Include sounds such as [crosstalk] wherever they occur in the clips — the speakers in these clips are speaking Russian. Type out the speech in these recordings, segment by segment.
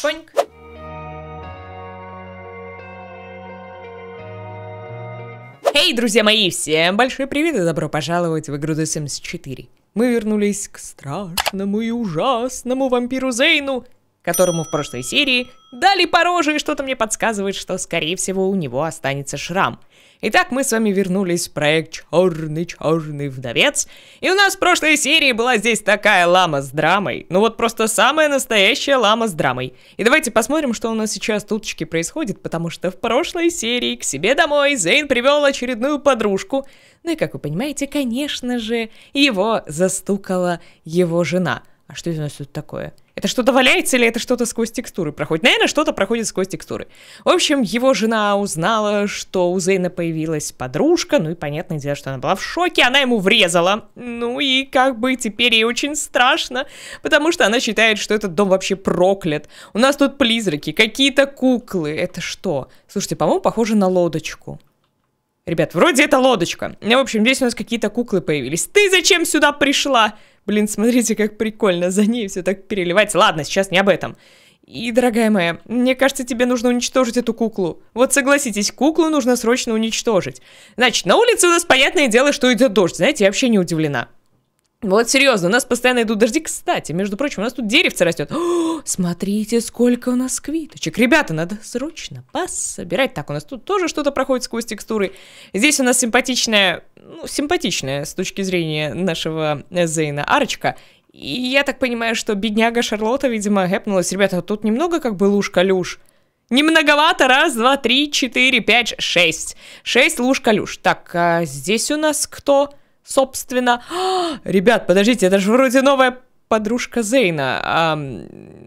Шпоньк. Эй, друзья мои, всем большой привет и добро пожаловать в игру The Sims 4. Мы вернулись к страшному и ужасному вампиру Зейну которому в прошлой серии дали по и что-то мне подсказывает, что, скорее всего, у него останется шрам. Итак, мы с вами вернулись в проект «Черный-черный вдовец», и у нас в прошлой серии была здесь такая лама с драмой, ну вот просто самая настоящая лама с драмой. И давайте посмотрим, что у нас сейчас туточки происходит, потому что в прошлой серии к себе домой Зейн привел очередную подружку, ну и, как вы понимаете, конечно же, его застукала его жена. А что это у нас тут такое? Это что-то валяется или это что-то сквозь текстуры проходит? Наверное, что-то проходит сквозь текстуры. В общем, его жена узнала, что у Зейна появилась подружка, ну и понятное дело, что она была в шоке, она ему врезала. Ну и как бы теперь ей очень страшно, потому что она считает, что этот дом вообще проклят. У нас тут призраки, какие-то куклы. Это что? Слушайте, по-моему, похоже на лодочку. Ребят, вроде это лодочка. Ну, в общем, здесь у нас какие-то куклы появились. Ты зачем сюда пришла? блин, смотрите, как прикольно, за ней все так переливается. Ладно, сейчас не об этом. И, дорогая моя, мне кажется, тебе нужно уничтожить эту куклу. Вот согласитесь, куклу нужно срочно уничтожить. Значит, на улице у нас понятное дело, что идет дождь. Знаете, я вообще не удивлена. Ну, вот серьезно, у нас постоянно идут дожди. Кстати, между прочим, у нас тут деревце растет. [gasps] смотрите, сколько у нас квиточек. Ребята, надо срочно пособирать. Так, у нас тут тоже что-то проходит сквозь текстуры. Здесь у нас симпатичная, ну, симпатичная с точки зрения нашего э, Зейна арочка. И я так понимаю, что бедняга Шарлотта, видимо, гэпнулась. Ребята, тут немного как бы луж-калюш. Немноговато. Раз, два, три, четыре, пять, шесть. Шесть луж-калюш. Так, а здесь у нас кто? собственно... [gasps] ребят, подождите, это же вроде новая подружка Зейна. А,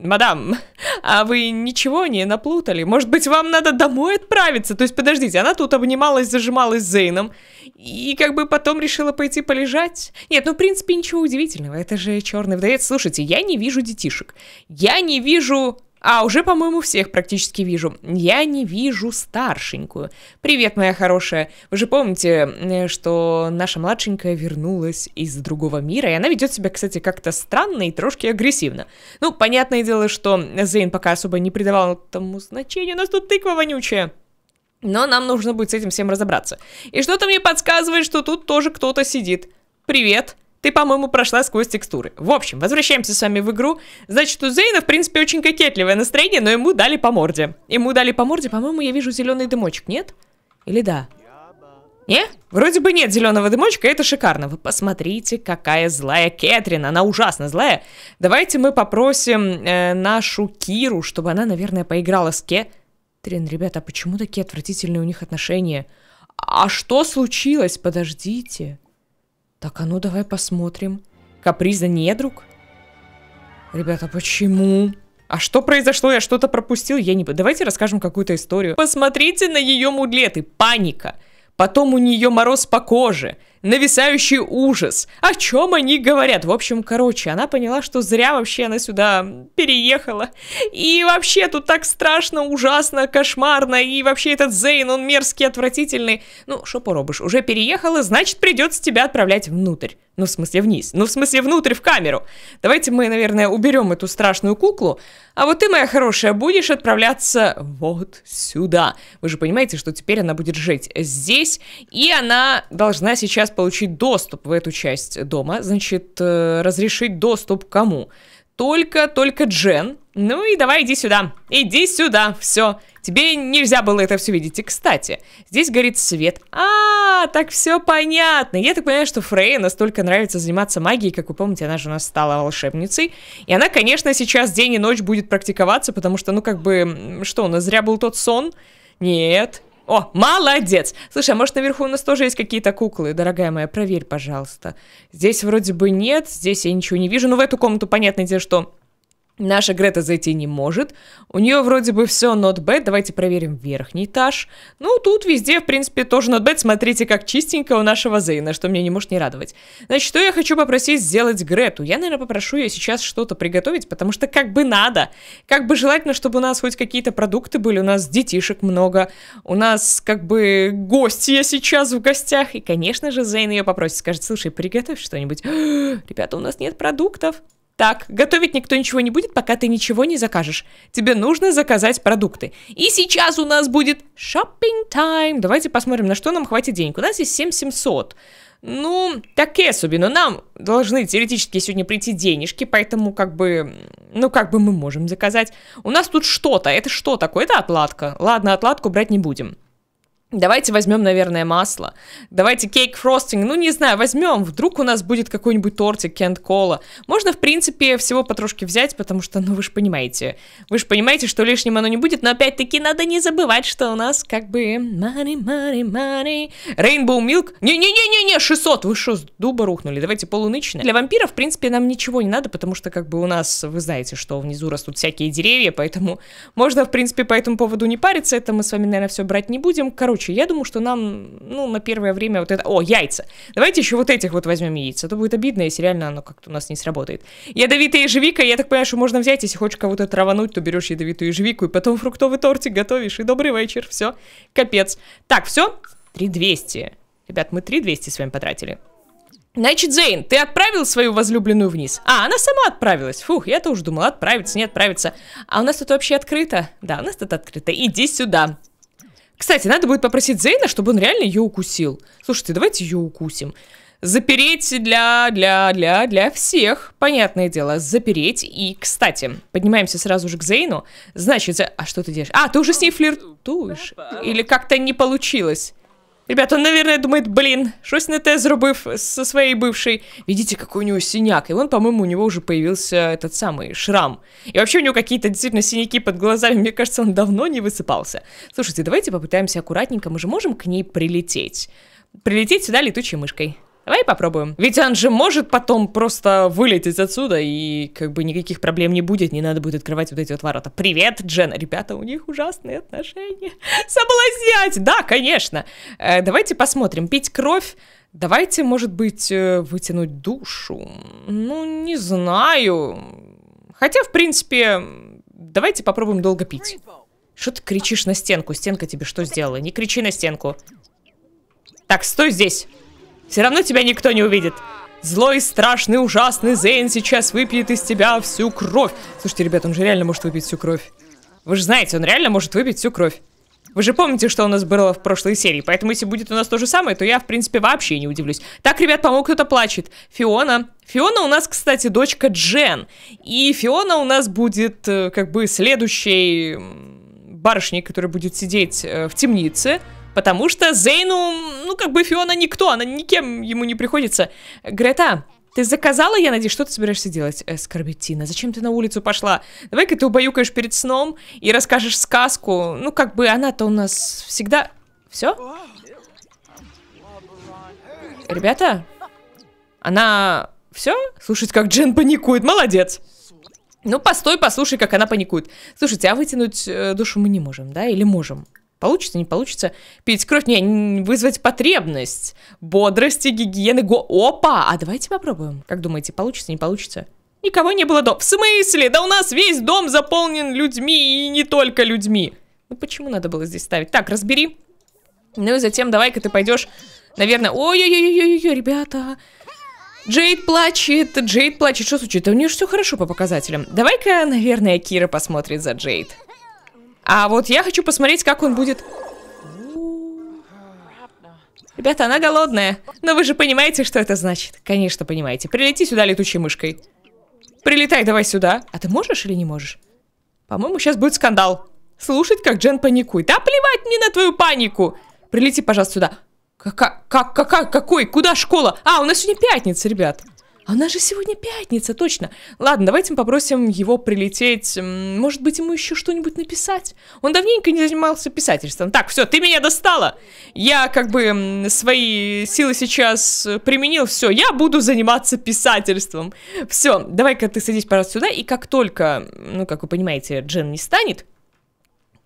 мадам, [laughs] а вы ничего не наплутали? Может быть, вам надо домой отправиться? То есть, подождите, она тут обнималась, зажималась с Зейном и как бы потом решила пойти полежать? Нет, ну, в принципе, ничего удивительного. Это же черный вдовец. Слушайте, я не вижу детишек. Я не вижу а уже, по-моему, всех практически вижу. Я не вижу старшенькую. Привет, моя хорошая. Вы же помните, э, что наша младшенькая вернулась из другого мира, и она ведет себя, кстати, как-то странно и трошки агрессивно. Ну, понятное дело, что Зейн пока особо не придавал тому значения. У нас тут тыква вонючая. Но нам нужно будет с этим всем разобраться. И что-то мне подсказывает, что тут тоже кто-то сидит. Привет. Ты, по-моему, прошла сквозь текстуры. В общем, возвращаемся с вами в игру. Значит, у Зейна, в принципе, очень кокетливое настроение, но ему дали по морде. Ему дали по морде, по-моему, я вижу зеленый дымочек, нет? Или да? Не? Вроде бы нет зеленого дымочка, это шикарно. Вы посмотрите, какая злая Кэтрин, она ужасно злая. Давайте мы попросим э, нашу Киру, чтобы она, наверное, поиграла с Кэтрин. Ребята, а почему такие отвратительные у них отношения? А что случилось? Подождите. Так, а ну давай посмотрим. Каприза недруг? Ребята, почему? А что произошло? Я что-то пропустил? Я не... Давайте расскажем какую-то историю. Посмотрите на ее мудлеты. Паника. Потом у нее мороз по коже нависающий ужас. О чем они говорят? В общем, короче, она поняла, что зря вообще она сюда переехала. И вообще тут так страшно, ужасно, кошмарно. И вообще этот Зейн, он мерзкий, отвратительный. Ну, что поробишь, уже переехала, значит придется тебя отправлять внутрь. Ну, в смысле, вниз. Ну, в смысле, внутрь, в камеру. Давайте мы, наверное, уберем эту страшную куклу. А вот ты, моя хорошая, будешь отправляться вот сюда. Вы же понимаете, что теперь она будет жить здесь. И она должна сейчас получить доступ в эту часть дома. Значит, э, разрешить доступ кому? Кому? Только, только Джен. Ну и давай иди сюда. Иди сюда, все. Тебе нельзя было это все видеть. И, кстати, здесь горит свет. А, -а, а, так все понятно. Я так понимаю, что Фрейя настолько нравится заниматься магией, как вы помните, она же у нас стала волшебницей. И она, конечно, сейчас день и ночь будет практиковаться, потому что, ну, как бы, что, у нас зря был тот сон? Нет, о, молодец! Слушай, а может наверху у нас тоже есть какие-то куклы? Дорогая моя, проверь, пожалуйста. Здесь вроде бы нет, здесь я ничего не вижу. Ну в эту комнату, понятное дело, что Наша Грета зайти не может. У нее вроде бы все not bad. Давайте проверим верхний этаж. Ну, тут везде, в принципе, тоже not bad. Смотрите, как чистенько у нашего Зейна, что мне не может не радовать. Значит, что я хочу попросить сделать Грету? Я, наверное, попрошу ее сейчас что-то приготовить, потому что как бы надо. Как бы желательно, чтобы у нас хоть какие-то продукты были. У нас детишек много. У нас как бы гости я сейчас в гостях. И, конечно же, Зейн ее попросит. Скажет, слушай, приготовь что-нибудь. [gasps] Ребята, у нас нет продуктов. Так, готовить никто ничего не будет, пока ты ничего не закажешь. Тебе нужно заказать продукты. И сейчас у нас будет shopping time. Давайте посмотрим, на что нам хватит денег. У нас есть 7700. Ну, так и но нам должны теоретически сегодня прийти денежки, поэтому как бы, ну как бы мы можем заказать. У нас тут что-то, это что такое? Это отладка. Ладно, отладку брать не будем. Давайте возьмем, наверное, масло. Давайте кейк фростинг. Ну, не знаю, возьмем. Вдруг у нас будет какой-нибудь тортик кент кола. Можно, в принципе, всего потрошки взять, потому что, ну, вы же понимаете. Вы же понимаете, что лишним оно не будет. Но, опять-таки, надо не забывать, что у нас как бы... Money, money, money. Rainbow Milk. Не-не-не-не-не, 600. Вы что, с дуба рухнули? Давайте полуночное. Для вампира, в принципе, нам ничего не надо, потому что, как бы, у нас, вы знаете, что внизу растут всякие деревья, поэтому можно, в принципе, по этому поводу не париться. Это мы с вами, наверное, все брать не будем. Короче, Короче, я думаю, что нам, ну, на первое время вот это... О, яйца! Давайте еще вот этих вот возьмем яйца. Это будет обидно, если реально оно как-то у нас не сработает. Ядовитая ежевика, я так понимаю, что можно взять, если хочешь кого-то травануть, то берешь ядовитую ежевику, и потом фруктовый тортик готовишь, и добрый вечер, все, капец. Так, все, 3200. Ребят, мы 3200 с вами потратили. Значит, Зейн, ты отправил свою возлюбленную вниз? А, она сама отправилась. Фух, я-то уже думала, отправиться, не отправиться. А у нас тут вообще открыто? Да, у нас тут открыто. Иди сюда. Кстати, надо будет попросить Зейна, чтобы он реально ее укусил. Слушайте, давайте ее укусим. Запереть для, для, для, для всех, понятное дело, запереть. И, кстати, поднимаемся сразу же к Зейну. Значит, а что ты делаешь? А, ты уже с ней флиртуешь? Или как-то не получилось? Ребята, он, наверное, думает, блін, щось не те зробив со своей бывшей. Видите, какой у него синяк. И он, по-моему, у него уже появился этот самый шрам. И вообще у него какие-то действительно синяки под глазами. Мне кажется, он давно не высыпался. Слушайте, давайте попытаемся аккуратненько. Мы же можем к ней прилететь. Прилететь сюда летучей мышкой. Давай попробуем. Ведь он же может потом просто вылететь отсюда, и как бы никаких проблем не будет, не надо будет открывать вот эти вот ворота. Привет, Джен. Ребята, у них ужасные отношения. [laughs] Соблазнять! Да, конечно. Э, давайте посмотрим. Пить кровь. Давайте, может быть, э, вытянуть душу. Ну, не знаю. Хотя, в принципе, давайте попробуем долго пить. Что ты кричишь на стенку? Стенка тебе что сделала? Не кричи на стенку. Так, стой здесь. Все равно тебя никто не увидит. Злой, страшный, ужасный Зейн сейчас выпьет из тебя всю кровь. Слушайте, ребят, он же реально может выпить всю кровь. Вы же знаете, он реально может выпить всю кровь. Вы же помните, что у нас было в прошлой серии, поэтому если будет у нас то же самое, то я, в принципе, вообще не удивлюсь. Так, ребят, по-моему, кто-то плачет. Фиона. Фиона у нас, кстати, дочка Джен. И Фиона у нас будет, э, как бы, следующей барышней, которая будет сидеть э, в темнице. Потому что Зейну, ну как бы Фиона никто, она никем ему не приходится. Грета, ты заказала, я надеюсь, что ты собираешься делать, э, Скорбетина? Зачем ты на улицу пошла? Давай-ка ты убаюкаешь перед сном и расскажешь сказку. Ну, как бы она-то у нас всегда... Все? Ребята? Она... Все? Слушать, как Джен паникует. Молодец. Ну, постой, послушай, как она паникует. Слушайте, а вытянуть э, душу мы не можем, да? Или можем? Получится, не получится. Пить кровь, не, вызвать потребность, бодрости, гигиены, го... Опа! А давайте попробуем. Как думаете, получится, не получится? Никого не было дома. В смысле? Да у нас весь дом заполнен людьми и не только людьми. Ну почему надо было здесь ставить? Так, разбери. Ну и затем давай-ка ты пойдешь, наверное... Ой-ой-ой-ой-ой, ребята... Джейд плачет, Джейд плачет. Что случилось? у нее же все хорошо по показателям. Давай-ка, наверное, Кира посмотрит за Джейд. А вот я хочу посмотреть, как он будет... Ребята, она голодная. Но вы же понимаете, что это значит. Конечно, понимаете. Прилети сюда летучей мышкой. Прилетай давай сюда. А ты можешь или не можешь? По-моему, сейчас будет скандал. Слушать, как Джен паникует. Да плевать мне на твою панику! Прилети, пожалуйста, сюда. Как, как, как, какой? Куда школа? А, у нас сегодня пятница, ребят. Она же сегодня пятница, точно. Ладно, давайте попросим его прилететь. Может быть, ему еще что-нибудь написать? Он давненько не занимался писательством. Так, все, ты меня достала. Я как бы свои силы сейчас применил. Все, я буду заниматься писательством. Все, давай-ка ты садись, пожалуйста, сюда. И как только, ну, как вы понимаете, Джен не станет,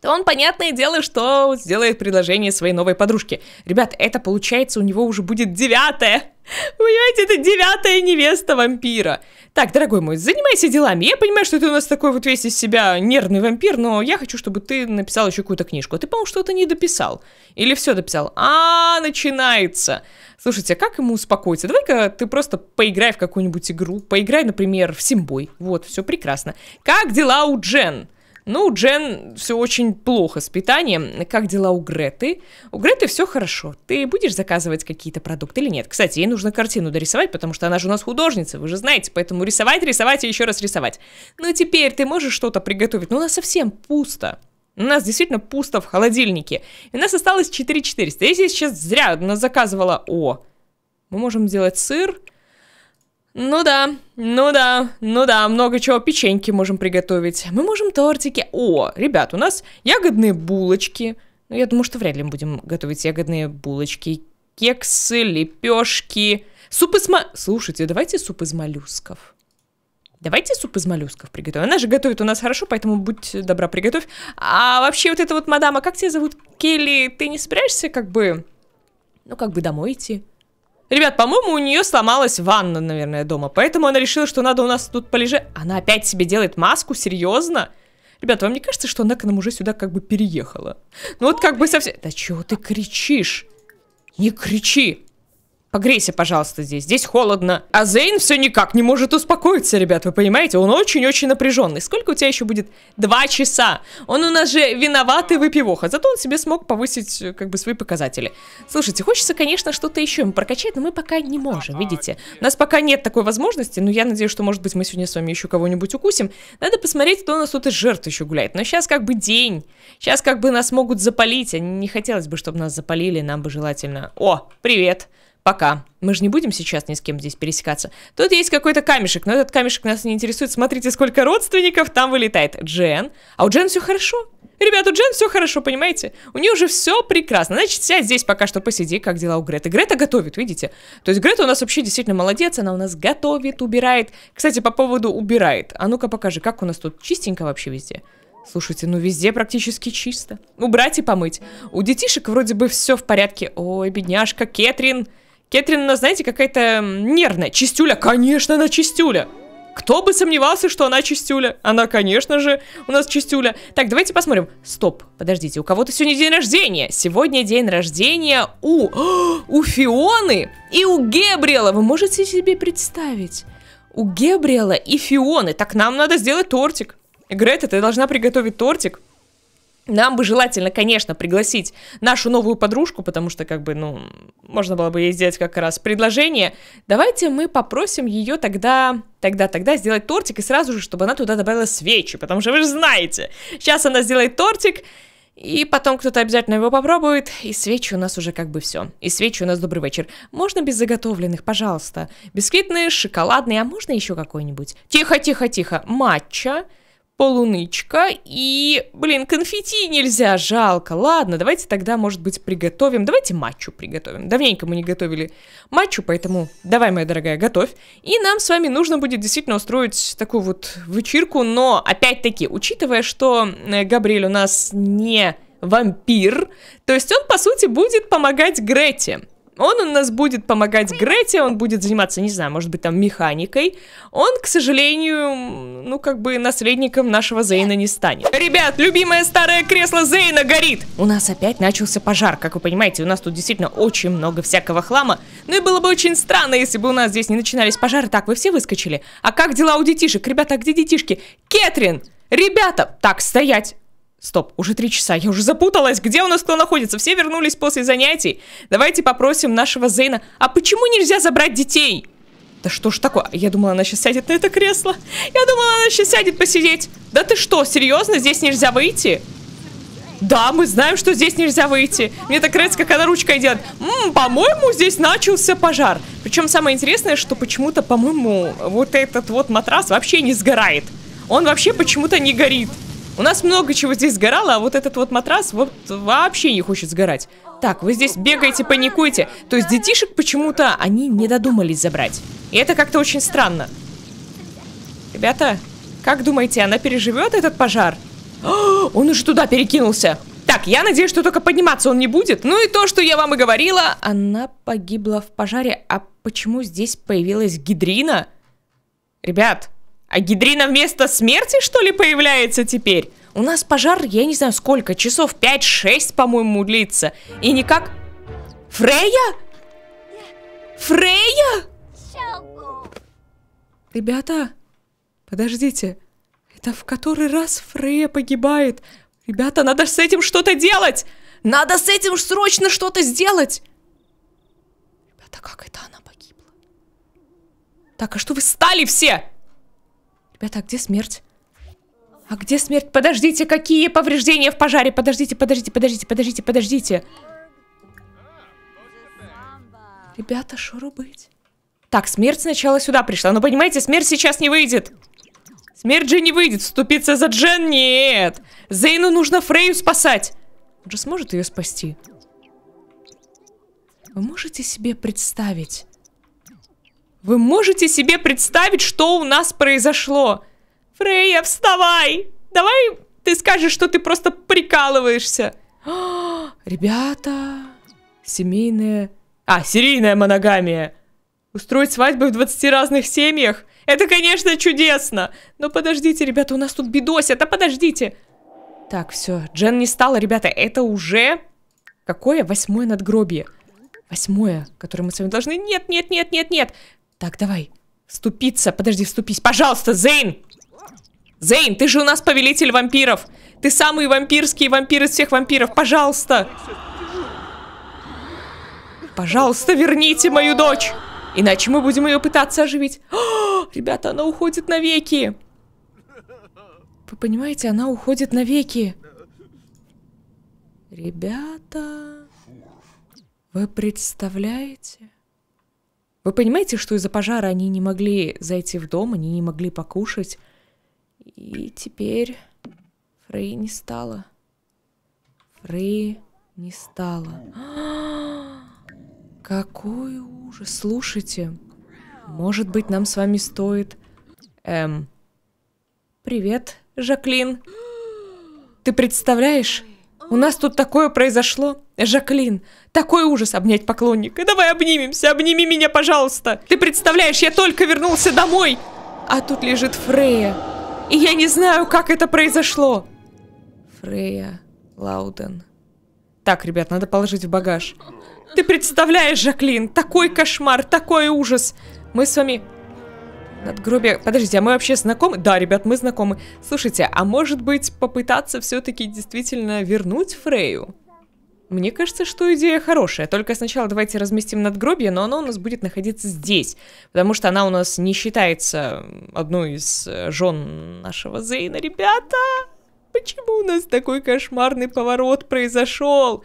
то он, понятное дело, что сделает предложение своей новой подружке. Ребят, это получается у него уже будет девятая. Понимаете, это девятая невеста вампира. Так, дорогой мой, занимайся делами. Я понимаю, что ты у нас такой вот весь из себя нервный вампир, но я хочу, чтобы ты написал еще какую-то книжку. А ты, по-моему, что-то не дописал. Или все дописал. А, начинается. Слушайте, а как ему успокоиться? Давай-ка ты просто поиграй в какую-нибудь игру. Поиграй, например, в Симбой. Вот, все прекрасно. Как дела у Джен? Ну, Джен все очень плохо с питанием. Как дела у Греты? У Греты все хорошо. Ты будешь заказывать какие-то продукты или нет? Кстати, ей нужно картину дорисовать, потому что она же у нас художница, вы же знаете. Поэтому рисовать, рисовать и еще раз рисовать. Ну, теперь ты можешь что-то приготовить? Ну, у нас совсем пусто. У нас действительно пусто в холодильнике. И у нас осталось 4400. Если я сейчас зря заказывала... О, мы можем сделать сыр ну да, ну да, ну да, много чего. Печеньки можем приготовить. Мы можем тортики. О, ребят, у нас ягодные булочки. Ну, я думаю, что вряд ли мы будем готовить ягодные булочки. Кексы, лепешки. Суп из ма... Слушайте, давайте суп из моллюсков. Давайте суп из моллюсков приготовим. Она же готовит у нас хорошо, поэтому будь добра, приготовь. А вообще вот эта вот мадама, как тебя зовут? Келли, ты не собираешься как бы... Ну, как бы домой идти? Ребят, по-моему, у нее сломалась ванна, наверное, дома. Поэтому она решила, что надо у нас тут полежать. Она опять себе делает маску? Серьезно? Ребят, вам не кажется, что она к нам уже сюда как бы переехала? Ну вот как бы совсем... Да чего ты кричишь? Не кричи! Погрейся, пожалуйста, здесь. Здесь холодно. А Зейн все никак не может успокоиться, ребят. Вы понимаете? Он очень-очень напряженный. Сколько у тебя еще будет? Два часа. Он у нас же виноватый выпивоха. Зато он себе смог повысить, э, как бы, свои показатели. Слушайте, хочется, конечно, что-то еще им прокачать, но мы пока не можем, видите? У нас пока нет такой возможности, но я надеюсь, что, может быть, мы сегодня с вами еще кого-нибудь укусим. Надо посмотреть, кто у нас тут из жертв еще гуляет. Но сейчас как бы день. Сейчас как бы нас могут запалить. А не хотелось бы, чтобы нас запалили. Нам бы желательно... О, привет! Привет! пока, мы же не будем сейчас ни с кем здесь пересекаться. Тут есть какой-то камешек, но этот камешек нас не интересует. Смотрите, сколько родственников там вылетает. Джен. А у Джен все хорошо. Ребята, у Джен все хорошо, понимаете? У нее уже все прекрасно. Значит, сядь здесь пока что посиди, как дела у Греты. Грета готовит, видите? То есть Грета у нас вообще действительно молодец, она у нас готовит, убирает. Кстати, по поводу убирает. А ну-ка покажи, как у нас тут чистенько вообще везде. Слушайте, ну везде практически чисто. Убрать и помыть. У детишек вроде бы все в порядке. Ой, бедняжка Кетрин. Кэтрин, ну, знаете, какая-то нервная. Чистюля, конечно, она чистюля. Кто бы сомневался, что она чистюля? Она, конечно же, у нас чистюля. Так, давайте посмотрим. Стоп, подождите, у кого-то сегодня день рождения. Сегодня день рождения у... О, [gasps] у Фионы и у Гебриэла. Вы можете себе представить? У Гебриэла и Фионы. Так нам надо сделать тортик. Грета, ты должна приготовить тортик. Нам бы желательно, конечно, пригласить нашу новую подружку, потому что, как бы, ну, можно было бы ей сделать как раз предложение. Давайте мы попросим ее тогда, тогда, тогда сделать тортик, и сразу же, чтобы она туда добавила свечи, потому что вы же знаете, сейчас она сделает тортик, и потом кто-то обязательно его попробует, и свечи у нас уже как бы все. И свечи у нас добрый вечер. Можно без заготовленных, пожалуйста? Бисквитные, шоколадные, а можно еще какой-нибудь? Тихо, тихо, тихо. Матча полунычка и, блин, конфетти нельзя, жалко. Ладно, давайте тогда, может быть, приготовим. Давайте матчу приготовим. Давненько мы не готовили матчу, поэтому давай, моя дорогая, готовь. И нам с вами нужно будет действительно устроить такую вот вечерку, но, опять-таки, учитывая, что э, Габриэль у нас не вампир, то есть он, по сути, будет помогать Грете. Он у нас будет помогать Грете, он будет заниматься, не знаю, может быть, там механикой. Он, к сожалению, ну как бы наследником нашего Зейна не станет. Ребят, любимое старое кресло Зейна горит! У нас опять начался пожар, как вы понимаете, у нас тут действительно очень много всякого хлама. Ну и было бы очень странно, если бы у нас здесь не начинались пожары. Так, вы все выскочили? А как дела у детишек? Ребята, а где детишки? Кетрин! Ребята! Так, стоять! Стоп, уже три часа, я уже запуталась, где у нас кто находится, все вернулись после занятий. Давайте попросим нашего Зейна, а почему нельзя забрать детей? Да что ж такое? Я думала, она сейчас сядет на это кресло. Я думала, она сейчас сядет посидеть. Да ты что, серьезно? Здесь нельзя выйти? Да, мы знаем, что здесь нельзя выйти. Мне так нравится, как она ручкой делает. по-моему, здесь начался пожар. Причем самое интересное, что почему-то, по-моему, вот этот вот матрас вообще не сгорает. Он вообще почему-то не горит. У нас много чего здесь сгорало, а вот этот вот матрас вот вообще не хочет сгорать. Так, вы здесь бегаете, паникуете. То есть детишек почему-то они не додумались забрать. И это как-то очень странно. Ребята, как думаете, она переживет этот пожар? [gasps] он уже туда перекинулся. Так, я надеюсь, что только подниматься он не будет. Ну и то, что я вам и говорила. Она погибла в пожаре. А почему здесь появилась гидрина? Ребят, а гидрина вместо смерти, что ли, появляется теперь? У нас пожар, я не знаю сколько, часов 5-6, по-моему, длится. И никак... Фрея? Фрея? Ребята, подождите. Это в который раз Фрея погибает? Ребята, надо с этим что-то делать! Надо с этим срочно что-то сделать! Ребята, как это она погибла? Так, а что вы стали все? Ребята, а где смерть? А где смерть? Подождите, какие повреждения в пожаре? Подождите, подождите, подождите, подождите, подождите. Ребята, что быть? Так, смерть сначала сюда пришла. Но понимаете, смерть сейчас не выйдет. Смерть же не выйдет. Вступиться за Джен? Нет. Зейну нужно Фрейю спасать. Он же сможет ее спасти. Вы можете себе представить, вы можете себе представить, что у нас произошло? Фрейя, вставай! Давай ты скажешь, что ты просто прикалываешься. А, ребята, семейная... А, серийная моногамия. Устроить свадьбы в 20 разных семьях? Это, конечно, чудесно. Но подождите, ребята, у нас тут бедосят, а подождите. Так, все, Джен не стала, ребята, это уже... Какое? Восьмое надгробие. Восьмое, которое мы с вами должны... Нет, нет, нет, нет, нет. Так, давай. Ступиться. Подожди, ступись. Пожалуйста, Зейн! Зейн, ты же у нас повелитель вампиров. Ты самый вампирский вампир из всех вампиров. Пожалуйста. Пожалуйста, верните мою дочь. Иначе мы будем ее пытаться оживить. О, а, ребята, она уходит навеки. Вы понимаете, она уходит навеки. Ребята, вы представляете? Вы понимаете, что из-за пожара они не могли зайти в дом, они не могли покушать. И теперь Фрей не стало. Фрей не стало. [gasps] Какой ужас. Слушайте, может быть, нам с вами стоит... Эм... Привет, Жаклин. Ты представляешь? У нас тут такое произошло. Жаклин, такой ужас обнять поклонника. Давай обнимемся, обними меня, пожалуйста. Ты представляешь, я только вернулся домой. А тут лежит Фрея. И я не знаю, как это произошло. Фрея Лауден. Так, ребят, надо положить в багаж. Ты представляешь, Жаклин, такой кошмар, такой ужас. Мы с вами Надгробие. Подождите, а мы вообще знакомы? Да, ребят, мы знакомы. Слушайте, а может быть попытаться все-таки действительно вернуть Фрею? Мне кажется, что идея хорошая. Только сначала давайте разместим надгробие, но оно у нас будет находиться здесь. Потому что она у нас не считается одной из э, жен нашего Зейна. Ребята, почему у нас такой кошмарный поворот произошел?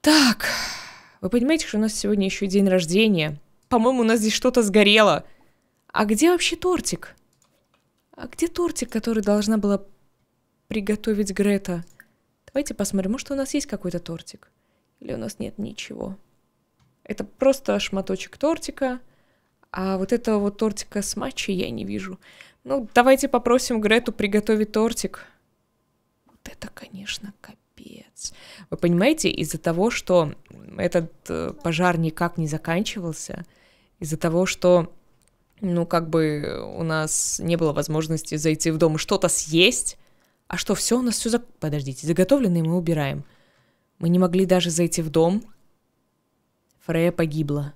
Так, вы понимаете, что у нас сегодня еще день рождения? По-моему, у нас здесь что-то сгорело. А где вообще тортик? А где тортик, который должна была приготовить Грета? Давайте посмотрим, может у нас есть какой-то тортик? Или у нас нет ничего? Это просто шматочек тортика, а вот этого вот тортика с матчей я не вижу. Ну, давайте попросим Грету приготовить тортик. Вот это, конечно, капец. Вы понимаете, из-за того, что этот э, пожар никак не заканчивался, из-за того, что ну, как бы у нас не было возможности зайти в дом и что-то съесть. А что, все, у нас все... За... Подождите, заготовленное мы убираем. Мы не могли даже зайти в дом. Фрея погибла.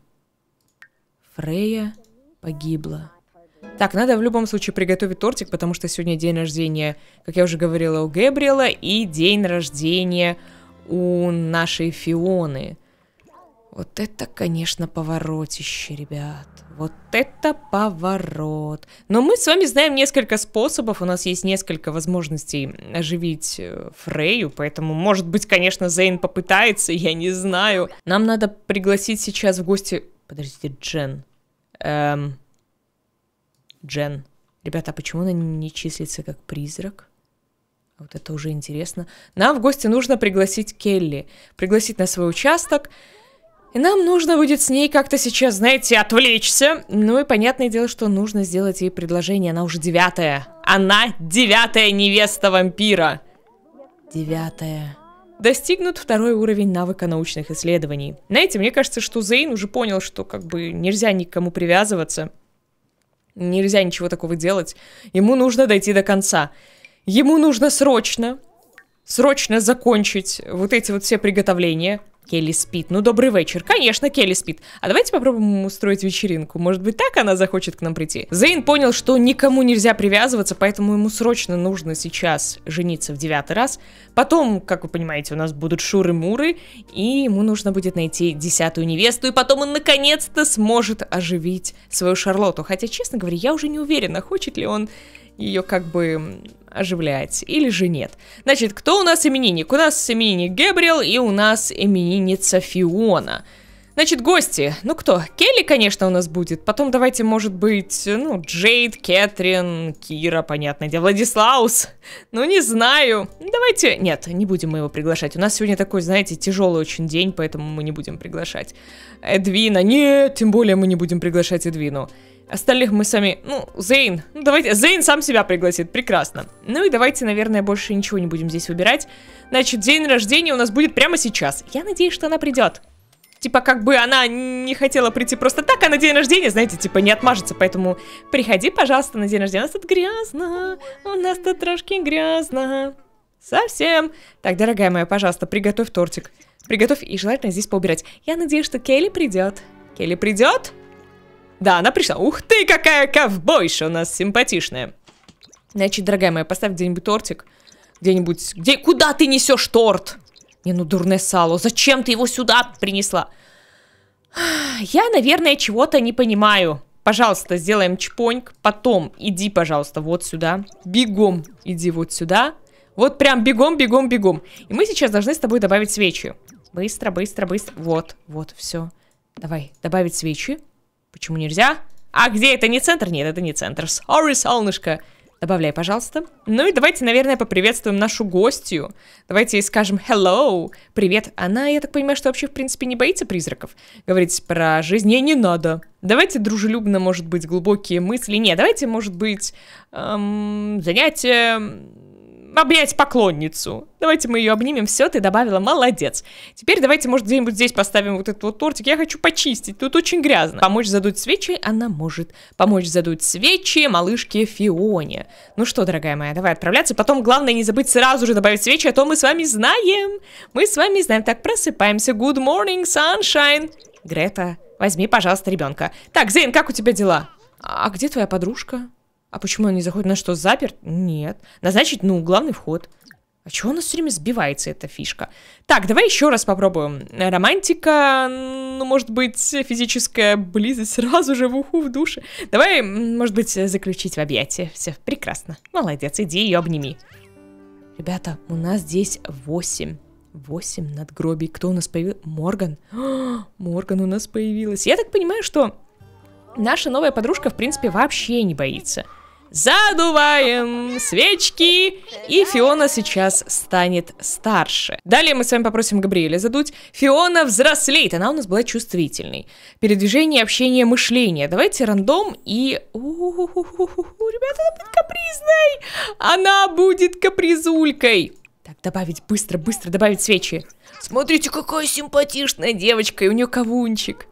Фрея погибла. Так, надо в любом случае приготовить тортик, потому что сегодня день рождения, как я уже говорила, у Гэбриэла и день рождения у нашей Фионы. Вот это, конечно, поворотище, ребят. Вот это поворот. Но мы с вами знаем несколько способов, у нас есть несколько возможностей оживить э, Фрейю, поэтому, может быть, конечно, Зейн попытается, я не знаю. Нам надо пригласить сейчас в гости... Подождите, Джен. Эм... Джен. Ребята, а почему она не числится как призрак? Вот это уже интересно. Нам в гости нужно пригласить Келли. Пригласить на свой участок. И нам нужно будет с ней как-то сейчас, знаете, отвлечься. Ну и понятное дело, что нужно сделать ей предложение. Она уже девятая. Она девятая невеста вампира. Девятая. Достигнут второй уровень навыка научных исследований. Знаете, мне кажется, что Зейн уже понял, что как бы нельзя никому привязываться. Нельзя ничего такого делать. Ему нужно дойти до конца. Ему нужно срочно, срочно закончить вот эти вот все приготовления. Келли спит. Ну, добрый вечер. Конечно, Келли спит. А давайте попробуем устроить вечеринку. Может быть, так она захочет к нам прийти? Зейн понял, что никому нельзя привязываться, поэтому ему срочно нужно сейчас жениться в девятый раз. Потом, как вы понимаете, у нас будут шуры-муры, и ему нужно будет найти десятую невесту, и потом он наконец-то сможет оживить свою Шарлотту. Хотя, честно говоря, я уже не уверена, хочет ли он ее как бы оживляется или же нет. Значит, кто у нас именинник? У нас именинник Гэбриэл и у нас именинница Фиона. Значит, гости. Ну кто? Келли, конечно, у нас будет. Потом давайте, может быть, ну, Джейд, Кэтрин, Кира, понятное дело, Владислаус. Ну, не знаю. Давайте... Нет, не будем мы его приглашать. У нас сегодня такой, знаете, тяжелый очень день, поэтому мы не будем приглашать. Эдвина. Нет, тем более мы не будем приглашать Эдвину. Остальных мы сами... Ну, Зейн. Ну, давайте... Зейн сам себя пригласит. Прекрасно. Ну и давайте, наверное, больше ничего не будем здесь выбирать. Значит, день рождения у нас будет прямо сейчас. Я надеюсь, что она придет. Типа, как бы она не хотела прийти просто так, а на день рождения, знаете, типа, не отмажется. Поэтому приходи, пожалуйста, на день рождения. У нас тут грязно. У нас тут трошки грязно. Совсем. Так, дорогая моя, пожалуйста, приготовь тортик. Приготовь и желательно здесь поубирать. Я надеюсь, что Келли придет. Келли придет? Да, она пришла. Ух ты, какая ковбойша у нас симпатичная. Значит, дорогая моя, поставь где-нибудь тортик. Где-нибудь... Где... Куда ты несешь торт? Не, ну дурное сало. Зачем ты его сюда принесла? [sighs] Я, наверное, чего-то не понимаю. Пожалуйста, сделаем чпоньк. Потом иди, пожалуйста, вот сюда. Бегом иди вот сюда. Вот прям бегом, бегом, бегом. И мы сейчас должны с тобой добавить свечи. Быстро, быстро, быстро. Вот, вот, все. Давай, добавить свечи. Почему нельзя? А где? Это не центр? Нет, это не центр. Sorry, солнышко. Добавляй, пожалуйста. Ну и давайте, наверное, поприветствуем нашу гостью. Давайте ей скажем hello, привет. Она, я так понимаю, что вообще, в принципе, не боится призраков. Говорить про жизнь ей не надо. Давайте дружелюбно, может быть, глубокие мысли. Нет, давайте, может быть, эм, занятия обнять поклонницу. Давайте мы ее обнимем, все, ты добавила, молодец. Теперь давайте, может, где-нибудь здесь поставим вот этот вот тортик, я хочу почистить, тут очень грязно. Помочь задуть свечи она может. Помочь задуть свечи малышке Фионе. Ну что, дорогая моя, давай отправляться, потом главное не забыть сразу же добавить свечи, а то мы с вами знаем. Мы с вами знаем, так просыпаемся. Good morning, sunshine. Грета, возьми, пожалуйста, ребенка. Так, Зейн, как у тебя дела? А где твоя подружка? А почему он не заходит? На что, заперт? Нет. Назначить, ну, главный вход. А чего у нас все время сбивается эта фишка? Так, давай еще раз попробуем. Романтика, ну, может быть, физическая близость сразу же в уху, в душе. Давай, может быть, заключить в объятия. Все прекрасно. Молодец, иди ее обними. Ребята, у нас здесь восемь, восемь надгробий. Кто у нас появился? Морган. О, Морган у нас появилась. Я так понимаю, что наша новая подружка, в принципе, вообще не боится. Задуваем свечки, и Фиона сейчас станет старше. Далее мы с вами попросим Габриэля задуть. Фиона взрослеет, она у нас была чувствительной. Передвижение, общение, мышление. Давайте рандом и... У-у-у-у-у-у, ребята, она будет капризной! Она будет капризулькой! Так, добавить быстро, быстро добавить свечи. Смотрите, какая симпатичная девочка, и у нее кавунчик.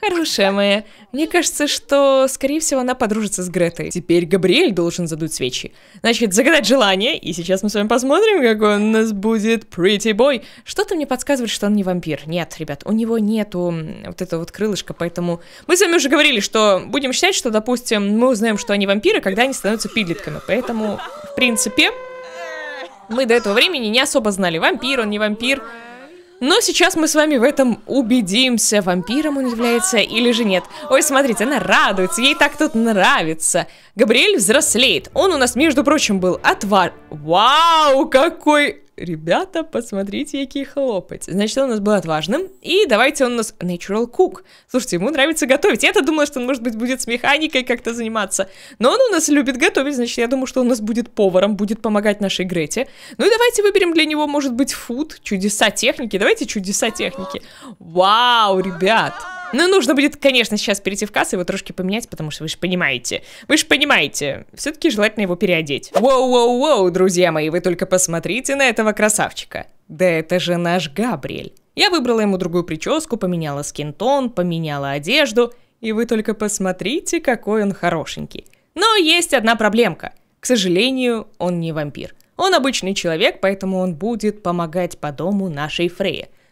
Хорошая моя. Мне кажется, что, скорее всего, она подружится с Гретой. Теперь Габриэль должен задуть свечи. Значит, загадать желание, и сейчас мы с вами посмотрим, какой он у нас будет Pretty Boy. Что-то мне подсказывает, что он не вампир. Нет, ребят, у него нету вот этого вот крылышка, поэтому... Мы с вами уже говорили, что будем считать, что, допустим, мы узнаем, что они вампиры, когда они становятся пидлитками. Поэтому, в принципе, мы до этого времени не особо знали, вампир он, не вампир. Но сейчас мы с вами в этом убедимся, вампиром он является или же нет. Ой, смотрите, она радуется, ей так тут нравится. Габриэль взрослеет. Он у нас, между прочим, был отвар... Вау, какой ребята, посмотрите, какие хлопець. Значит, он у нас был отважным. И давайте он у нас natural cook. Слушайте, ему нравится готовить. Я-то думала, что он, может быть, будет с механикой как-то заниматься. Но он у нас любит готовить, значит, я думаю, что он у нас будет поваром, будет помогать нашей Грете. Ну и давайте выберем для него, может быть, фуд, чудеса техники. Давайте чудеса техники. Вау, ребят! Ну, нужно будет, конечно, сейчас перейти в кассу и его трошки поменять, потому что вы же понимаете. Вы же понимаете. Все-таки желательно его переодеть. Воу-воу-воу, друзья мои, вы только посмотрите на этого красавчика. Да это же наш Габриэль. Я выбрала ему другую прическу, поменяла скинтон, поменяла одежду. И вы только посмотрите, какой он хорошенький. Но есть одна проблемка. К сожалению, он не вампир. Он обычный человек, поэтому он будет помогать по дому нашей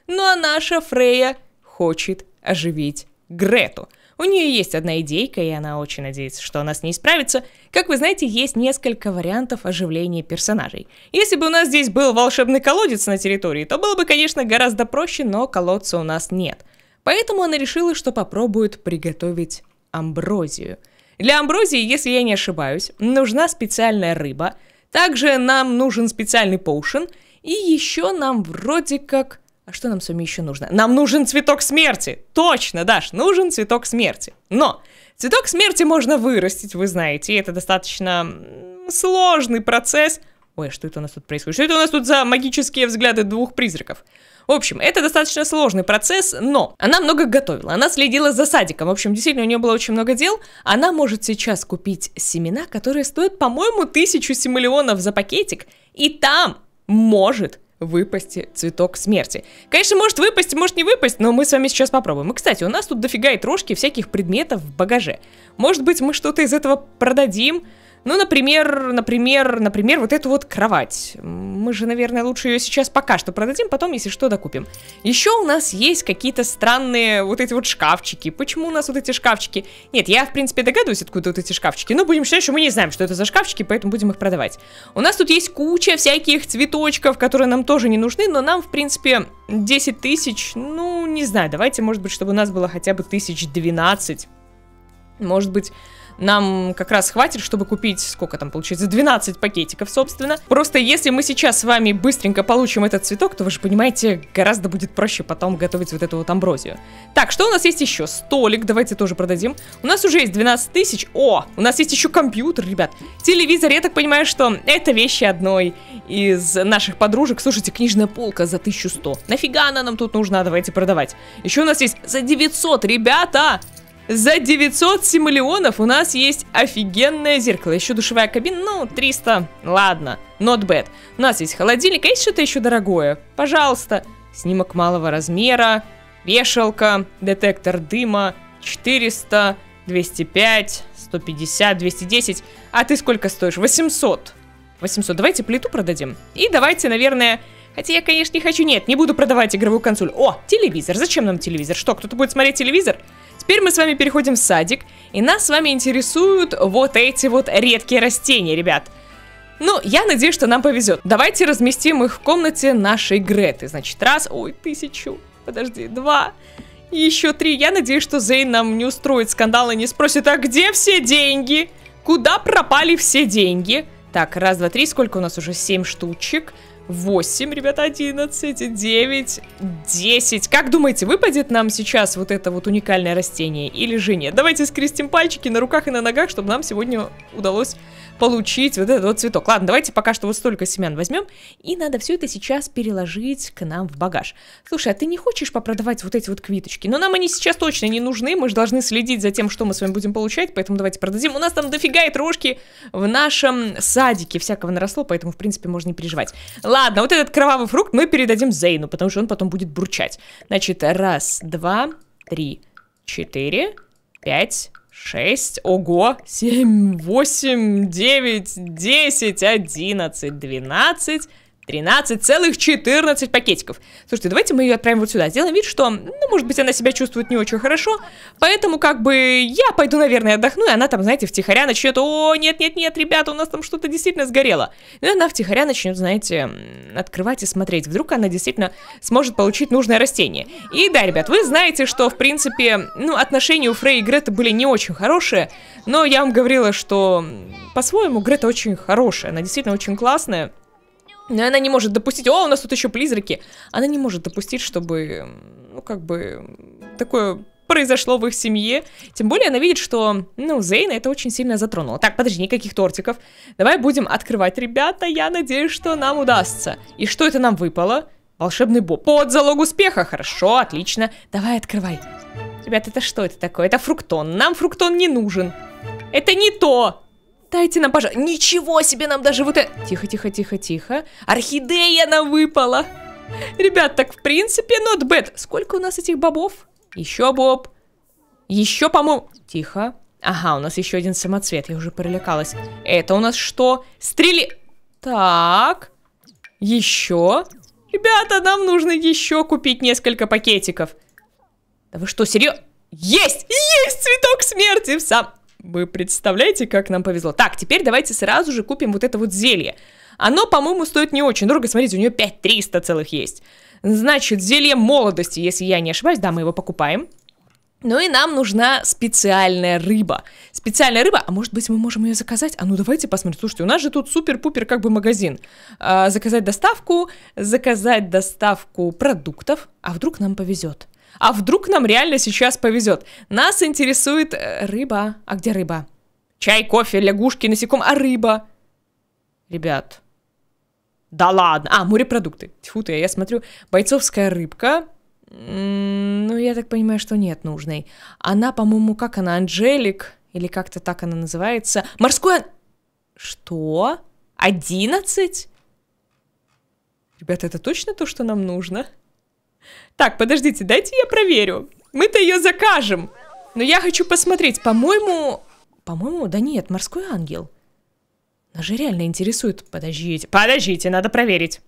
Ну а наша Фрея хочет оживить Грету. У нее есть одна идейка, и она очень надеется, что она с ней справится. Как вы знаете, есть несколько вариантов оживления персонажей. Если бы у нас здесь был волшебный колодец на территории, то было бы, конечно, гораздо проще, но колодца у нас нет. Поэтому она решила, что попробует приготовить амброзию. Для амброзии, если я не ошибаюсь, нужна специальная рыба, также нам нужен специальный поушен, и еще нам вроде как а что нам с вами еще нужно? Нам нужен цветок смерти! Точно, Даш, нужен цветок смерти. Но цветок смерти можно вырастить, вы знаете, и это достаточно сложный процесс. Ой, а что это у нас тут происходит? Что это у нас тут за магические взгляды двух призраков? В общем, это достаточно сложный процесс, но она много готовила, она следила за садиком. В общем, действительно, у нее было очень много дел. Она может сейчас купить семена, которые стоят, по-моему, тысячу симулионов за пакетик, и там может выпасть цветок смерти. Конечно, может выпасть, может не выпасть, но мы с вами сейчас попробуем. И, кстати, у нас тут дофига и трошки всяких предметов в багаже. Может быть, мы что-то из этого продадим, ну, например, например, например, вот эту вот кровать. Мы же, наверное, лучше ее сейчас пока что продадим, потом, если что, докупим. Еще у нас есть какие-то странные вот эти вот шкафчики. Почему у нас вот эти шкафчики? Нет, я, в принципе, догадываюсь, откуда вот эти шкафчики, но будем считать, что мы не знаем, что это за шкафчики, поэтому будем их продавать. У нас тут есть куча всяких цветочков, которые нам тоже не нужны, но нам, в принципе, 10 тысяч, ну, не знаю, давайте, может быть, чтобы у нас было хотя бы тысяч двенадцать. Может быть, нам как раз хватит, чтобы купить, сколько там получается, 12 пакетиков, собственно. Просто если мы сейчас с вами быстренько получим этот цветок, то вы же понимаете, гораздо будет проще потом готовить вот эту вот амброзию. Так, что у нас есть еще? Столик, давайте тоже продадим. У нас уже есть 12 тысяч. О, у нас есть еще компьютер, ребят. Телевизор, я так понимаю, что это вещи одной из наших подружек. Слушайте, книжная полка за 1100. Нафига она нам тут нужна? Давайте продавать. Еще у нас есть за 900, ребята! За 900 симолеонов у нас есть офигенное зеркало. Еще душевая кабина, ну, 300, ладно, not bad. У нас есть холодильник, а есть что-то еще дорогое? Пожалуйста. Снимок малого размера, вешалка, детектор дыма, 400, 205, 150, 210. А ты сколько стоишь? 800. 800. Давайте плиту продадим. И давайте, наверное... Хотя я, конечно, не хочу. Нет, не буду продавать игровую консоль. О, телевизор. Зачем нам телевизор? Что, кто-то будет смотреть телевизор? Телевизор. Теперь мы с вами переходим в садик, и нас с вами интересуют вот эти вот редкие растения, ребят. Ну, я надеюсь, что нам повезет. Давайте разместим их в комнате нашей Греты. Значит, раз, ой, тысячу, подожди, два, еще три. Я надеюсь, что Зейн нам не устроит скандал и не спросит, а где все деньги? Куда пропали все деньги? Так, раз, два, три, сколько у нас уже? Семь штучек. 8, ребята, 11, 9, 10. Как думаете, выпадет нам сейчас вот это вот уникальное растение или же нет? Давайте скрестим пальчики на руках и на ногах, чтобы нам сегодня удалось получить вот этот вот цветок. Ладно, давайте пока что вот столько семян возьмем, и надо все это сейчас переложить к нам в багаж. Слушай, а ты не хочешь попродавать вот эти вот квиточки? Но ну, нам они сейчас точно не нужны, мы же должны следить за тем, что мы с вами будем получать, поэтому давайте продадим. У нас там дофига и трошки в нашем садике всякого наросло, поэтому, в принципе, можно не переживать. Ладно, вот этот кровавый фрукт мы передадим Зейну, потому что он потом будет бурчать. Значит, раз, два, три, четыре, пять, 6, ого, 7, 8, 9, 10, 11, 12, 13,14 пакетиков. Слушайте, давайте мы ее отправим вот сюда. Сделаем вид, что, ну, может быть, она себя чувствует не очень хорошо. Поэтому, как бы, я пойду, наверное, отдохну, и она там, знаете, втихаря начнет, о, нет-нет-нет, ребята, у нас там что-то действительно сгорело. Ну, и она втихаря начнет, знаете, открывать и смотреть. Вдруг она действительно сможет получить нужное растение. И да, ребят, вы знаете, что, в принципе, ну, отношения у Фрей и Греты были не очень хорошие, но я вам говорила, что по-своему Грета очень хорошая, она действительно очень классная. Но она не может допустить, о, у нас тут еще призраки. Она не может допустить, чтобы, ну, как бы, такое произошло в их семье. Тем более она видит, что, ну, Зейна это очень сильно затронуло. Так, подожди, никаких тортиков. Давай будем открывать, ребята, я надеюсь, что нам удастся. И что это нам выпало? Волшебный боб. Под залог успеха, хорошо, отлично. Давай, открывай. Ребята, это что это такое? Это фруктон. Нам фруктон не нужен. Это не то. Дайте нам, пожалуйста. Ничего себе, нам даже вот это... Тихо, тихо, тихо, тихо. Орхидея нам выпала. Ребят, так в принципе not bad. Сколько у нас этих бобов? Еще боб. Еще, по-моему... Тихо. Ага, у нас еще один самоцвет, я уже привлекалась. Это у нас что? Стрели... Так. Еще. Ребята, нам нужно еще купить несколько пакетиков. Да вы что, серьезно? Есть! Есть цветок смерти в сам... Вы представляете, как нам повезло? Так, теперь давайте сразу же купим вот это вот зелье. Оно, по-моему, стоит не очень дорого. Смотрите, у нее 5300 целых есть. Значит, зелье молодости, если я не ошибаюсь. Да, мы его покупаем. Ну и нам нужна специальная рыба. Специальная рыба, а может быть мы можем ее заказать? А ну давайте посмотрим. Слушайте, у нас же тут супер-пупер как бы магазин. А, заказать доставку, заказать доставку продуктов. А вдруг нам повезет? А вдруг нам реально сейчас повезет? Нас интересует э, рыба. А где рыба? Чай, кофе, лягушки, насекомые. А рыба? Ребят. Да ладно. А, морепродукты. Тьфу ты, я смотрю. Бойцовская рыбка. Ну, я так понимаю, что нет нужной. Она, по-моему, как она, Анжелик? Или как-то так она называется. Морское... Что? Одиннадцать? Ребята, это точно то, что нам нужно? Так, подождите, дайте я проверю. Мы-то ее закажем. Но я хочу посмотреть. По-моему... По-моему, да нет, морской ангел. Нас же реально интересует... Подождите, подождите, надо проверить.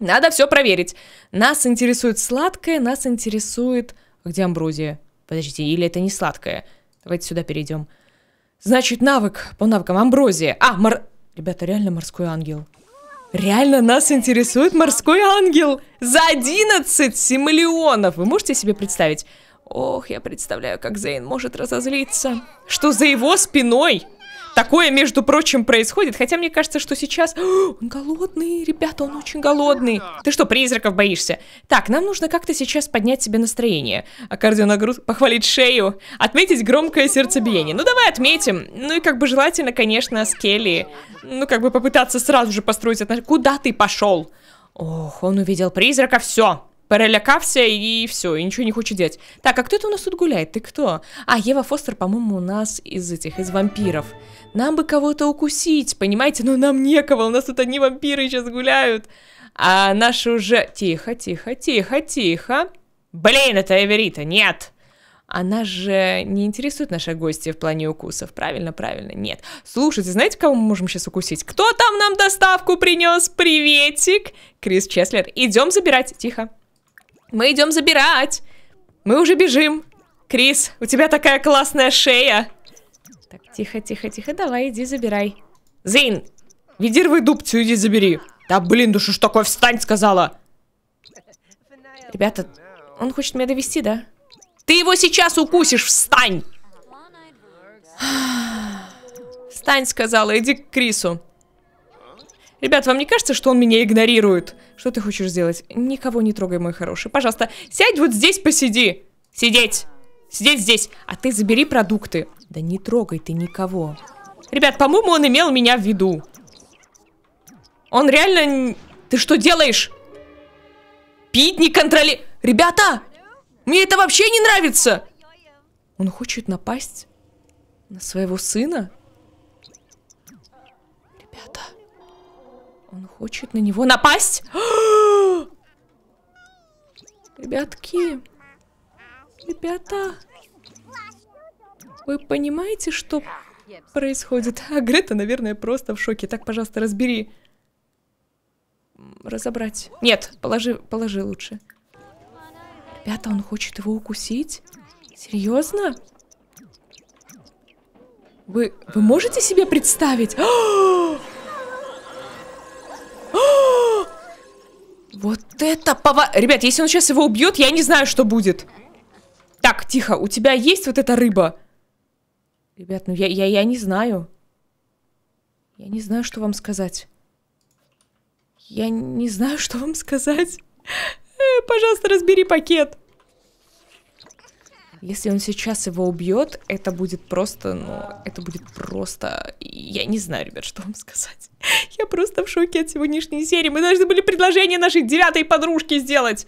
Надо все проверить. Нас интересует сладкое, нас интересует... А где амбрузия? Подождите, или это не сладкое? Давайте сюда перейдем. Значит, навык по навыкам амброзия. А, мор... Ребята, реально морской ангел. Реально нас интересует морской ангел за 11 миллионов. Вы можете себе представить? Ох, я представляю, как Зейн может разозлиться, что за его спиной Такое, между прочим, происходит. Хотя мне кажется, что сейчас... он голодный, ребята, он очень голодный. Ты что, призраков боишься? Так, нам нужно как-то сейчас поднять себе настроение. А кардионагруз... Похвалить шею. Отметить громкое сердцебиение. Ну, давай отметим. Ну, и как бы желательно, конечно, с Келли... Ну, как бы попытаться сразу же построить отношения. Куда ты пошел? Ох, он увидел призрака, все перелякався и все, и ничего не хочет делать. Так, а кто это у нас тут гуляет? Ты кто? А, Ева Фостер, по-моему, у нас из этих, из вампиров. Нам бы кого-то укусить, понимаете? Но ну, нам некого, у нас тут одни вампиры сейчас гуляют. А наши уже... Тихо, тихо, тихо, тихо. Блин, это Эверита, нет! Она же не интересует наши гости в плане укусов. Правильно, правильно, нет. Слушайте, знаете, кого мы можем сейчас укусить? Кто там нам доставку принес? Приветик! Крис Чеслер. Идем забирать. Тихо. Мы идем забирать. Мы уже бежим. Крис, у тебя такая классная шея. Так, тихо, тихо, тихо. Давай, иди забирай. Зейн, ведирвай дубцу, иди забери. Да блин, ну что ж такое, встань, сказала. Ребята, он хочет меня довести, да? Ты его сейчас укусишь, встань! Встань, сказала, иди к Крису. Ребят, вам не кажется, что он меня игнорирует? Что ты хочешь сделать? Никого не трогай, мой хороший. Пожалуйста, сядь вот здесь, посиди. Сидеть. Сидеть здесь. А ты забери продукты. Да не трогай ты никого. Ребят, по-моему, он имел меня в виду. Он реально... Ты что делаешь? Пить не контроли... Ребята! Мне это вообще не нравится! Он хочет напасть на своего сына? Он хочет на него напасть? [gasps] Ребятки. Ребята. Вы понимаете, что происходит? [laughs] А Грета, наверное, просто в шоке. Так, пожалуйста, разбери. Разобрать. Нет, положи, положи лучше. Ребята, он хочет его укусить? Серьезно? Вы, вы можете себе представить? [gasps] А! это пова... Ребят, если он сейчас его убьет, я не знаю, что будет. Так, тихо, у тебя есть вот эта рыба? Ребят, ну я, я, я не знаю. Я не знаю, что вам сказать. Я не знаю, что вам сказать. Э, пожалуйста, разбери пакет. Если он сейчас его убьет, это будет просто, ну, это будет просто... Я не знаю, ребят, что вам сказать. [laughs] Я просто в шоке от сегодняшней серии. Мы должны были предложение нашей девятой подружки сделать.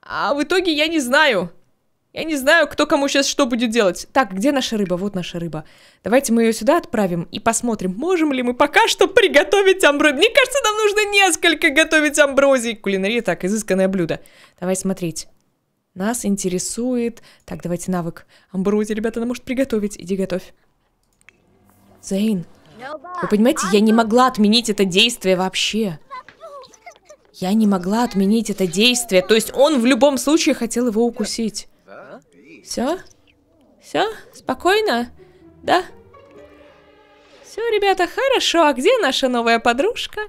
А в итоге я не знаю. Я не знаю, кто кому сейчас что будет делать. Так, где наша рыба? Вот наша рыба. Давайте мы ее сюда отправим и посмотрим, можем ли мы пока что приготовить амброзию. Мне кажется, нам нужно несколько готовить амброзий. Кулинария так, изысканное блюдо. Давай смотреть. Нас интересует... Так, давайте навык. Амброзия, ребята, она может приготовить. Иди готовь. Зейн. Вы понимаете, я не могла отменить это действие вообще. Я не могла отменить это действие. То есть он в любом случае хотел его укусить. Все? Все? Спокойно? Да? Все, ребята, хорошо. А где наша новая подружка?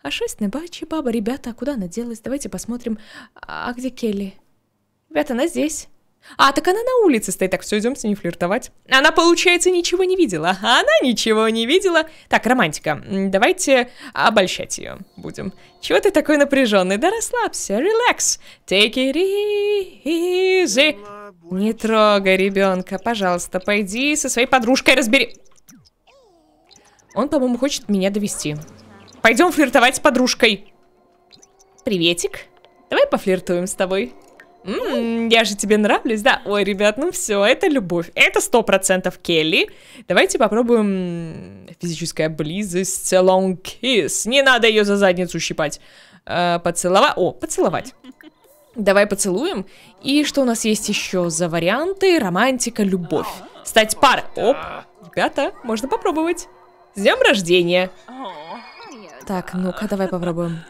А шесть на баба, ребята, а куда она делась? Давайте посмотрим. А, а где Келли? Ребята, она здесь. А, так она на улице стоит. Так, все, идем с ней флиртовать. Она, получается, ничего не видела. А она ничего не видела. Так, романтика. Давайте обольщать ее будем. Чего ты такой напряженный? Да расслабься, релакс. Take it easy. Не трогай ребенка, пожалуйста, пойди со своей подружкой разбери... Он, по-моему, хочет меня довести. Пойдем флиртовать с подружкой. Приветик. Давай пофлиртуем с тобой. М-м, я же тебе нравлюсь, да? Ой, ребят, ну все, это любовь. Это сто процентов Келли. Давайте попробуем физическая близость, long kiss. Не надо ее за задницу щипать. Э, поцеловать. О, поцеловать. Давай поцелуем. И что у нас есть еще за варианты? Романтика, любовь. Стать парой. Оп, ребята, можно попробовать. С днем рождения. Так, ну-ка, давай попробуем.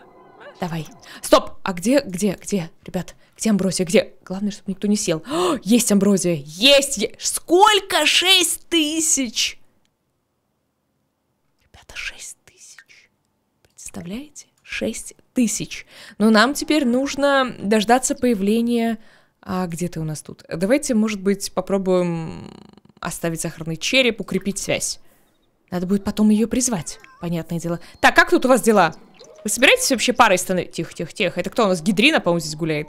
Давай. Стоп! А где, где, где, ребят, где амброзия, где? Главное, чтобы никто не сел. О, [gasps] есть амброзия, есть, есть. Сколько? Шесть тысяч! Ребята, шесть тысяч. Представляете? Шесть тысяч. Но нам теперь нужно дождаться появления... А где ты у нас тут? Давайте, может быть, попробуем оставить сахарный череп, укрепить связь. Надо будет потом ее призвать, понятное дело. Так, как тут у вас дела? Вы собираетесь вообще парой становиться? Тихо, тихо, тихо. Это кто у нас? Гидрина, по-моему, здесь гуляет.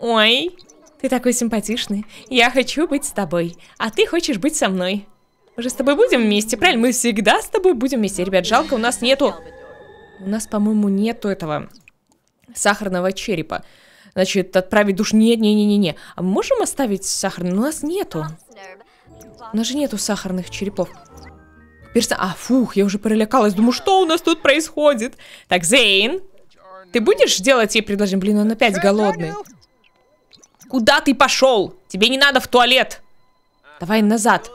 Ой, ты такой симпатичный. Я хочу быть с тобой, а ты хочешь быть со мной. Мы же с тобой будем вместе, правильно? Мы всегда с тобой будем вместе. Ребят, жалко, у нас нету... У нас, по-моему, нету этого сахарного черепа. Значит, отправить душ... Нет, не, не, не, не. А мы можем оставить сахарный? у нас нету. У нас же нету сахарных черепов персон... А, фух, я уже перелякалась, думаю, что у нас тут происходит? Так, Зейн, ты будешь делать ей предложение? Блин, он опять голодный. Куда ты пошел? Тебе не надо в туалет. Давай назад.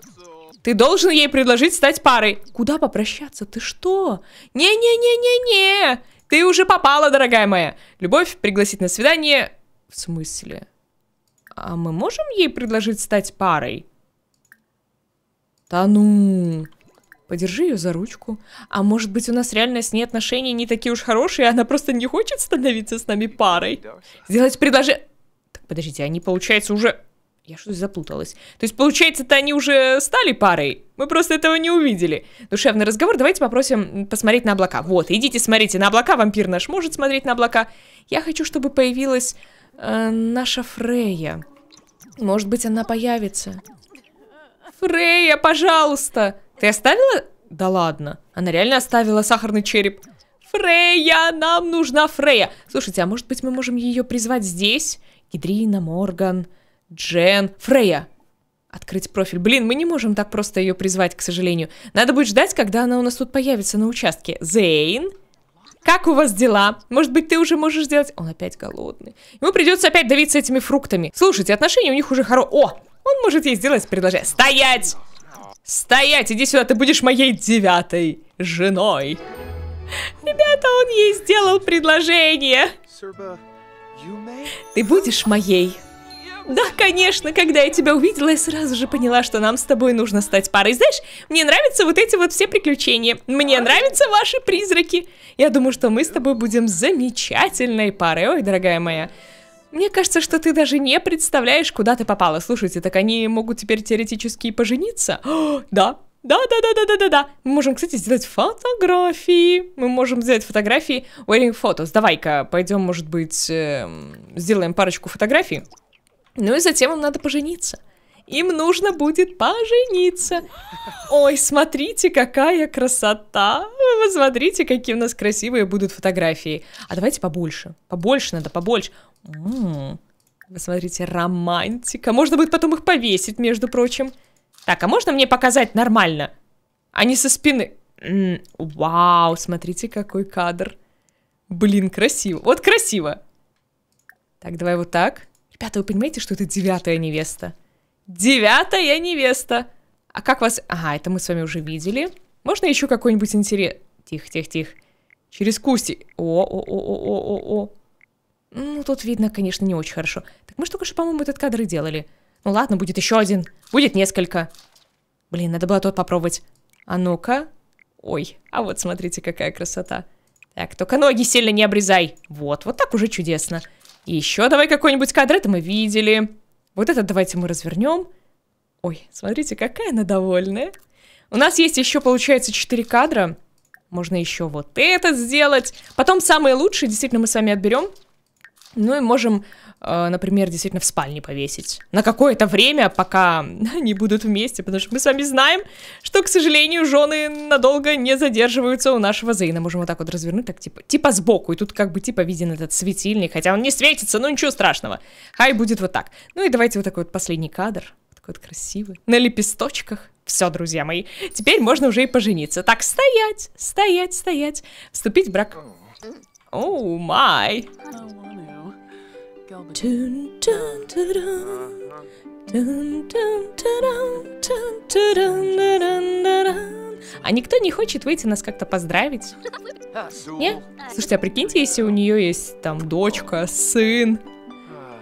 Ты должен ей предложить стать парой. Куда попрощаться? Ты что? Не-не-не-не-не. Ты уже попала, дорогая моя. Любовь пригласить на свидание. В смысле? А мы можем ей предложить стать парой? Да ну подержи ее за ручку. А может быть, у нас реально с ней отношения не такие уж хорошие, она просто не хочет становиться с нами парой. Сделать предложение... Так, подождите, они, получается, уже... Я что-то запуталась. То есть, получается-то они уже стали парой? Мы просто этого не увидели. Душевный разговор. Давайте попросим посмотреть на облака. Вот, идите смотрите на облака. Вампир наш может смотреть на облака. Я хочу, чтобы появилась э, наша Фрея. Может быть, она появится. Фрея, пожалуйста! Ты оставила? Да ладно. Она реально оставила сахарный череп. Фрея, нам нужна Фрея. Слушайте, а может быть мы можем ее призвать здесь? Гидрина, Морган, Джен, Фрея. Открыть профиль. Блин, мы не можем так просто ее призвать, к сожалению. Надо будет ждать, когда она у нас тут появится на участке. Зейн, как у вас дела? Может быть, ты уже можешь сделать... Он опять голодный. Ему придется опять давиться этими фруктами. Слушайте, отношения у них уже хоро... О, он может ей сделать предложение. Стоять! Стоять, иди сюда, ты будешь моей девятой женой. Ребята, он ей сделал предложение. Ты будешь моей. Да, конечно, когда я тебя увидела, я сразу же поняла, что нам с тобой нужно стать парой. Знаешь, мне нравятся вот эти вот все приключения. Мне нравятся ваши призраки. Я думаю, что мы с тобой будем замечательной парой. Ой, дорогая моя. Мне кажется, что ты даже не представляешь, куда ты попала. Слушайте, так они могут теперь теоретически и пожениться? О, [gasps] да, да, да, да, да, да, да, да. Мы можем, кстати, сделать фотографии. Мы можем сделать фотографии. Wedding photos. Давай-ка пойдем, может быть, э, сделаем парочку фотографий. Ну и затем им надо пожениться. Им нужно будет пожениться. Ой, смотрите, какая красота. Вы смотрите, какие у нас красивые будут фотографии. А давайте побольше. Побольше надо, побольше. Вы смотрите, романтика. Можно будет потом их повесить, между прочим. Так, а можно мне показать нормально? А не со спины. М-м, вау, смотрите, какой кадр. Блин, красиво. Вот красиво. Так, давай вот так. Ребята, вы понимаете, что это девятая невеста? Девятая невеста. А как вас... Ага, это мы с вами уже видели. Можно еще какой-нибудь интерес... Тихо, тихо, тихо. Через кустик. О, о, о, о, о, о, о. Ну, тут видно, конечно, не очень хорошо. Так мы же только что, по-моему, этот кадр и делали. Ну ладно, будет еще один. Будет несколько. Блин, надо было тот попробовать. А ну-ка. Ой, а вот смотрите, какая красота. Так, только ноги сильно не обрезай. Вот, вот так уже чудесно. И еще давай какой-нибудь кадр, это мы видели. Вот это давайте мы развернем. Ой, смотрите, какая она довольная. У нас есть еще, получается, 4 кадра. Можно еще вот это сделать. Потом самые лучшие, действительно, мы с вами отберем. Ну и можем, э, например, действительно в спальне повесить. На какое-то время, пока [laughs] они будут вместе, потому что мы с вами знаем, что, к сожалению, жены надолго не задерживаются у нашего Зейна. Можем вот так вот развернуть, так типа, типа сбоку, и тут как бы типа виден этот светильник, хотя он не светится, ну ничего страшного. Хай будет вот так. Ну и давайте вот такой вот последний кадр, такой вот красивый, на лепесточках. Все, друзья мои, теперь можно уже и пожениться. Так, стоять, стоять, стоять, вступить в брак. Оу, oh, май. А никто не хочет выйти нас как-то поздравить? Не? Слушайте, а прикиньте, если у нее есть там дочка, сын.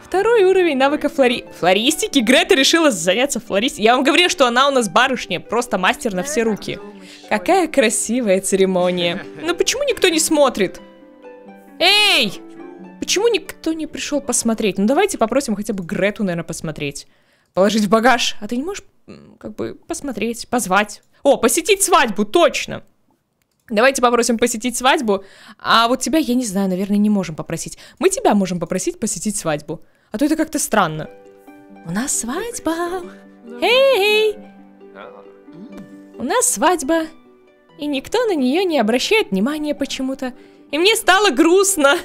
Второй уровень навыка флори... флористики. Грета решила заняться флористикой. Я вам говорю, что она у нас барышня, просто мастер на все руки. Какая красивая церемония. Но ну почему никто не смотрит? Эй! Почему никто не пришел посмотреть? Ну давайте попросим хотя бы Грету, наверное, посмотреть. Положить в багаж. А ты не можешь, как бы, посмотреть, позвать? О, посетить свадьбу, точно! Давайте попросим посетить свадьбу. А вот тебя, я не знаю, наверное, не можем попросить. Мы тебя можем попросить посетить свадьбу. А то это как-то странно. У нас свадьба. Эй! У нас свадьба. И никто на нее не обращает внимания почему-то. И мне стало грустно.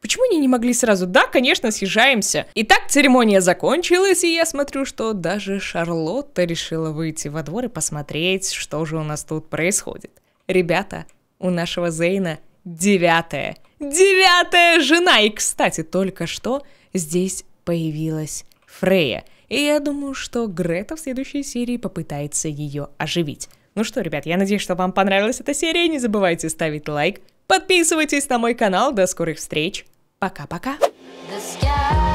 Почему они не могли сразу? Да, конечно, съезжаемся. Итак, церемония закончилась, и я смотрю, что даже Шарлотта решила выйти во двор и посмотреть, что же у нас тут происходит. Ребята, у нашего Зейна девятая. Девятая жена! И, кстати, только что здесь появилась Фрея. И я думаю, что Грета в следующей серии попытается ее оживить. Ну что, ребят, я надеюсь, что вам понравилась эта серия. Не забывайте ставить лайк, Подписывайтесь на мой канал. До скорых встреч. Пока-пока. The sky.